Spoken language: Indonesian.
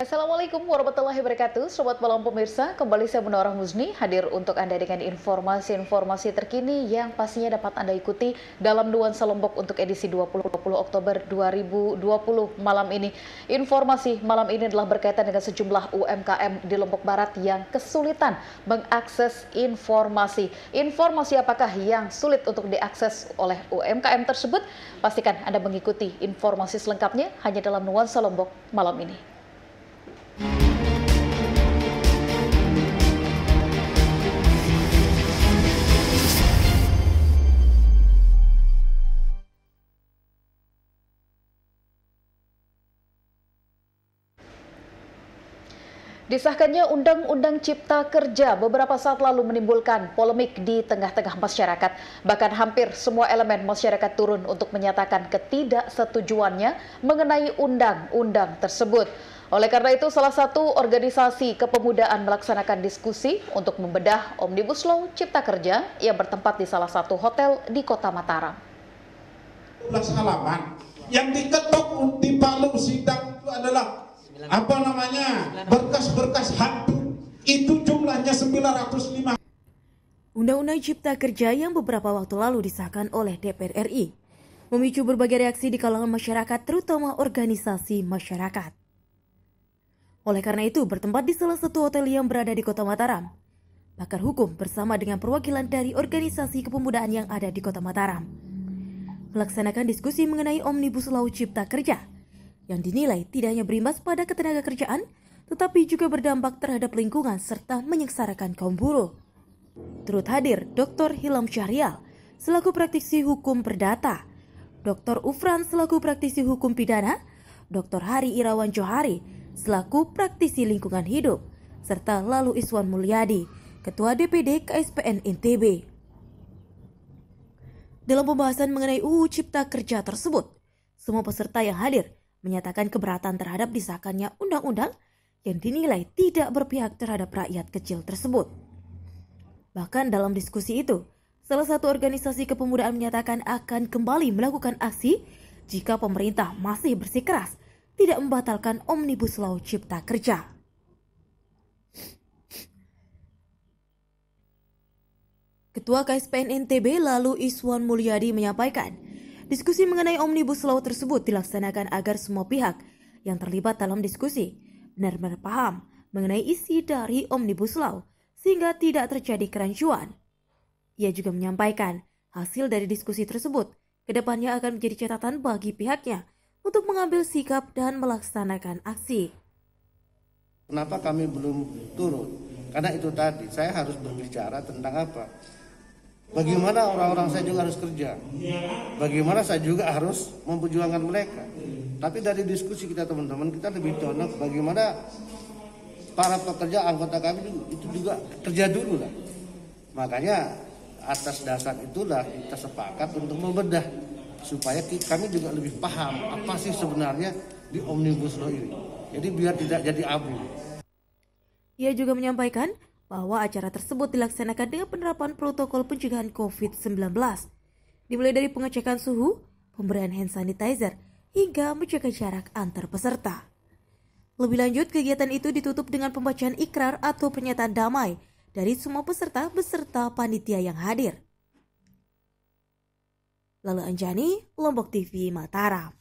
Assalamualaikum warahmatullahi wabarakatuh. Sobat malam pemirsa, kembali saya Munawarah Muzni hadir untuk Anda dengan informasi-informasi terkini yang pastinya dapat Anda ikuti dalam Nuansa Lombok untuk edisi 20, 20 Oktober 2020 malam ini. Informasi malam ini adalah berkaitan dengan sejumlah UMKM di Lombok Barat yang kesulitan mengakses informasi. Informasi apakah yang sulit untuk diakses oleh UMKM tersebut? Pastikan Anda mengikuti informasi selengkapnya hanya dalam Nuansa Lombok malam ini. Disahkannya Undang-Undang Cipta Kerja beberapa saat lalu menimbulkan polemik di tengah-tengah masyarakat. Bahkan hampir semua elemen masyarakat turun untuk menyatakan ketidaksetujuannya mengenai undang-undang tersebut. Oleh karena itu, salah satu organisasi kepemudaan melaksanakan diskusi untuk membedah Omnibus Law Cipta Kerja yang bertempat di salah satu hotel di kota Mataram. halaman yang diketok di Palu sidang itu adalah apa namanya berkas-berkas hantu itu jumlahnya 905 Undang-Undang Cipta Kerja yang beberapa waktu lalu disahkan oleh DPR RI memicu berbagai reaksi di kalangan masyarakat terutama organisasi masyarakat. Oleh karena itu, bertempat di salah satu hotel yang berada di Kota Mataram, pakar hukum bersama dengan perwakilan dari organisasi kepemudaan yang ada di Kota Mataram melaksanakan diskusi mengenai Omnibus Law Cipta Kerja yang dinilai tidak hanya berimbas pada ketenaga kerjaan, tetapi juga berdampak terhadap lingkungan serta menyengsarakan kaum buruh. Turut hadir Dr. Hilam Syahrial selaku praktisi hukum perdata, Dr. Ufran selaku praktisi hukum pidana, Dr. Hari Irawan Johari selaku praktisi lingkungan hidup, serta Lalu Iswan Mulyadi, Ketua DPD KSPN NTB. Dalam pembahasan mengenai UU Cipta Kerja tersebut, semua peserta yang hadir menyatakan keberatan terhadap disahkannya undang-undang yang dinilai tidak berpihak terhadap rakyat kecil tersebut. Bahkan dalam diskusi itu, salah satu organisasi kepemudaan menyatakan akan kembali melakukan aksi jika pemerintah masih bersikeras tidak membatalkan Omnibus Law Cipta Kerja. Ketua KSPN NTB lalu Iswan Mulyadi menyampaikan, Diskusi mengenai Omnibus Law tersebut dilaksanakan agar semua pihak yang terlibat dalam diskusi benar-benar paham mengenai isi dari Omnibus Law sehingga tidak terjadi kerancuan. Ia juga menyampaikan hasil dari diskusi tersebut kedepannya akan menjadi catatan bagi pihaknya untuk mengambil sikap dan melaksanakan aksi. Kenapa kami belum turun? Karena itu tadi, saya harus berbicara tentang apa? Bagaimana orang-orang saya juga harus kerja? Bagaimana saya juga harus memperjuangkan mereka? Tapi dari diskusi kita teman-teman, kita lebih condong bagaimana para pekerja anggota kami itu juga kerja dulu lah. Makanya atas dasar itulah kita sepakat untuk membedah supaya kami juga lebih paham apa sih sebenarnya di Omnibus Law ini. Jadi biar tidak jadi abu. Ia juga menyampaikan, bahwa acara tersebut dilaksanakan dengan penerapan protokol pencegahan COVID-19. Dimulai dari pengecekan suhu, pemberian hand sanitizer, hingga menjaga jarak antar peserta. Lebih lanjut, kegiatan itu ditutup dengan pembacaan ikrar atau pernyataan damai dari semua peserta beserta panitia yang hadir. Lalu Anjani, Lombok TV Mataram.